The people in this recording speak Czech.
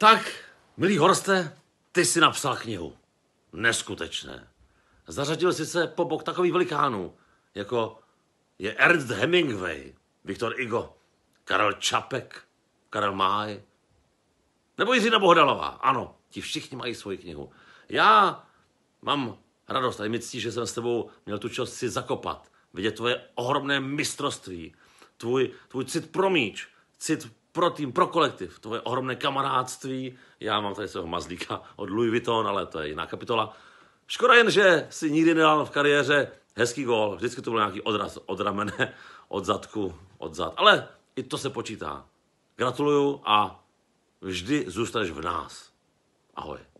Tak, milý Horste, ty jsi napsal knihu. Neskutečné. Zařadil jsi se po bok takových velikánů, jako je Ernst Hemingway, Viktor Igo, Karel Čapek, Karel Máj, nebo Jiřina Bohdalová. Ano, ti všichni mají svoji knihu. Já mám radost a je mi ctí, že jsem s tebou měl tu čest si zakopat, vidět tvoje ohromné mistrovství, tvůj, tvůj cit pro míč, cit pro tým, pro kolektiv, je ohromné kamarádství. Já mám tady svého mazlíka od Louis Vuitton, ale to je jiná kapitola. Škoda jen, že si nikdy nedal v kariéře hezký gol Vždycky to byl nějaký odraz od ramene, od zadku, od zad. Ale i to se počítá. Gratuluju a vždy zůstaneš v nás. Ahoj.